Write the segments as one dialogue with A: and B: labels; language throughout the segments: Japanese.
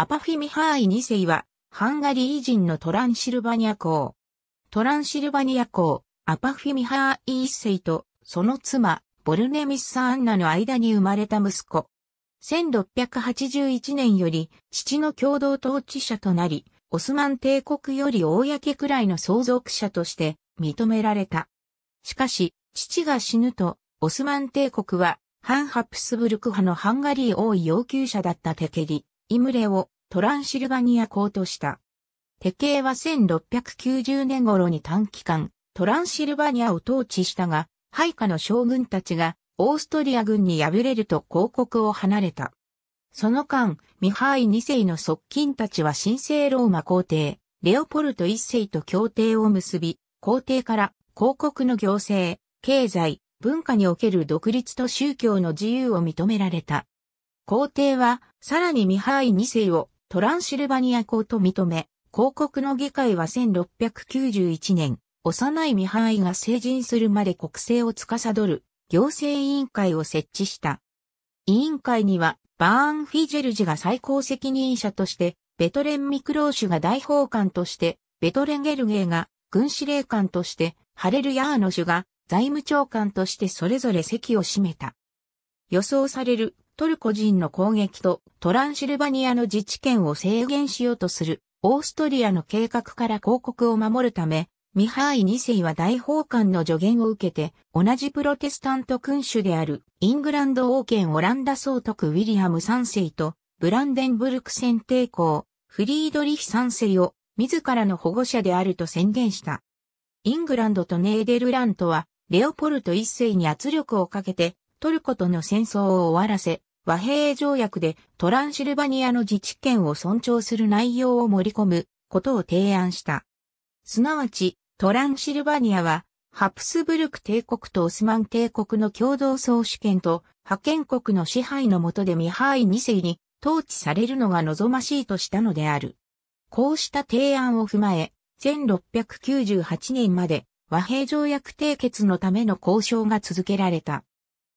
A: アパフィミハーイ2世は、ハンガリー人のトランシルバニア公。トランシルバニア公、アパフィミハーイ1世と、その妻、ボルネミス・アンナの間に生まれた息子。1681年より、父の共同統治者となり、オスマン帝国より公くらいの相続者として認められた。しかし、父が死ぬと、オスマン帝国は、ハン・ハプスブルク派のハンガリー王位要求者だったテケリ、イムレをトランシルバニア公とした。手系は1690年頃に短期間、トランシルバニアを統治したが、配下の将軍たちがオーストリア軍に敗れると広告を離れた。その間、ミハイ2世の側近たちは神聖ローマ皇帝、レオポルト1世と協定を結び、皇帝から広告の行政、経済、文化における独立と宗教の自由を認められた。皇帝はさらにミハーイ2世をトランシルバニア公と認め、広告の議会は1691年、幼いミハーイが成人するまで国政を司る行政委員会を設置した。委員会にはバーン・フィジェルジが最高責任者として、ベトレン・ミクローシュが大法官として、ベトレン・ゲルゲーが軍司令官として、ハレル・ヤーノシュが財務長官としてそれぞれ席を占めた。予想されるトルコ人の攻撃とトランシルバニアの自治権を制限しようとするオーストリアの計画から広告を守るため、ミハーイ2世は大法官の助言を受けて、同じプロテスタント君主であるイングランド王権オランダ総督ウィリアム3世とブランデンブルク選帝公フリードリヒ3世を自らの保護者であると宣言した。イングランドとネーデルラントはレオポルト1世に圧力をかけてトルコとの戦争を終わらせ、和平条約でトランシルバニアの自治権を尊重する内容を盛り込むことを提案した。すなわち、トランシルバニアは、ハプスブルク帝国とオスマン帝国の共同総主権と派遣国の支配の下でミハイ2世に統治されるのが望ましいとしたのである。こうした提案を踏まえ、1698年まで和平条約締結のための交渉が続けられた。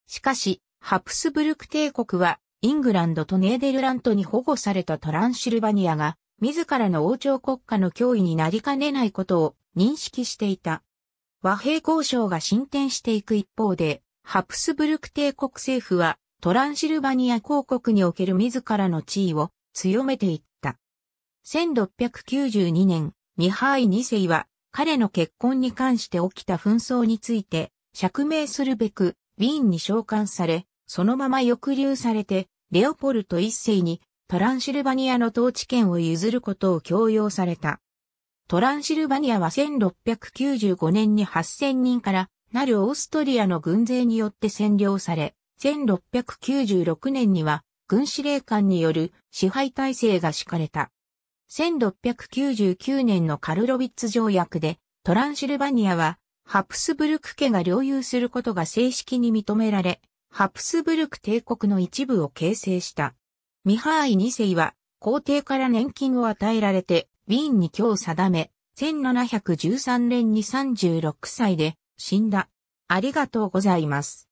A: しかし、ハプスブルク帝国は、イングランドとネーデルラントに保護されたトランシルバニアが、自らの王朝国家の脅威になりかねないことを認識していた。和平交渉が進展していく一方で、ハプスブルク帝国政府は、トランシルバニア公国における自らの地位を強めていった。1692年、ミハーイ2世は、彼の結婚に関して起きた紛争について、釈明するべく、ウィーンに召喚され、そのまま抑留されて、レオポルト一世にトランシルバニアの統治権を譲ることを強要された。トランシルバニアは1695年に8000人からなるオーストリアの軍勢によって占領され、1696年には軍司令官による支配体制が敷かれた。1699年のカルロビッツ条約でトランシルバニアはハプスブルク家が領有することが正式に認められ、ハプスブルク帝国の一部を形成した。ミハーイ2世は皇帝から年金を与えられて、ウィーンに今日定め、1713年に36歳で死んだ。ありがとうございます。